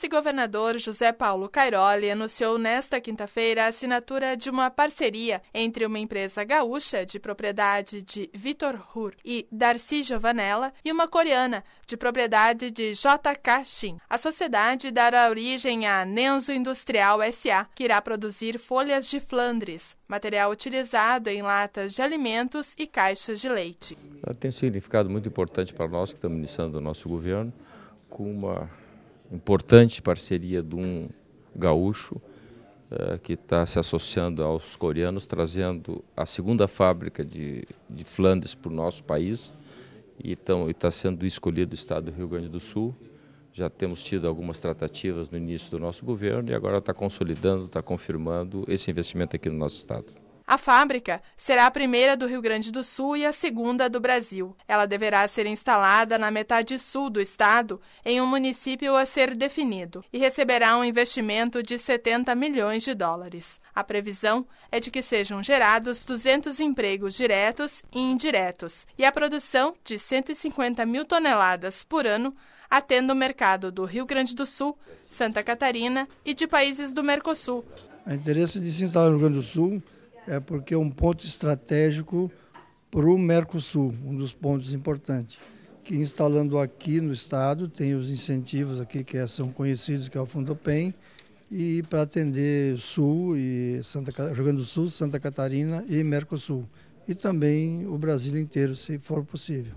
vice-governador José Paulo Cairoli anunciou nesta quinta-feira a assinatura de uma parceria entre uma empresa gaúcha de propriedade de Vitor Hur e Darcy Giovanella e uma coreana de propriedade de JK Shin. A sociedade dará origem à Nenzo Industrial SA, que irá produzir folhas de Flandres, material utilizado em latas de alimentos e caixas de leite. Ela tem um significado muito importante para nós que estamos iniciando o nosso governo com uma importante parceria de um gaúcho uh, que está se associando aos coreanos, trazendo a segunda fábrica de, de Flandres para o nosso país. Então, e está sendo escolhido o estado do Rio Grande do Sul. Já temos tido algumas tratativas no início do nosso governo e agora está consolidando, está confirmando esse investimento aqui no nosso estado. A fábrica será a primeira do Rio Grande do Sul e a segunda do Brasil. Ela deverá ser instalada na metade sul do estado, em um município a ser definido, e receberá um investimento de 70 milhões de dólares. A previsão é de que sejam gerados 200 empregos diretos e indiretos, e a produção de 150 mil toneladas por ano atenda o mercado do Rio Grande do Sul, Santa Catarina e de países do Mercosul. O interesse de se instalar no Rio Grande do Sul é porque é um ponto estratégico para o Mercosul, um dos pontos importantes. Que instalando aqui no estado, tem os incentivos aqui que é, são conhecidos, que é o Fundo PEN, e para atender Sul e Santa Rio Grande do Sul, Santa Catarina e Mercosul. E também o Brasil inteiro, se for possível.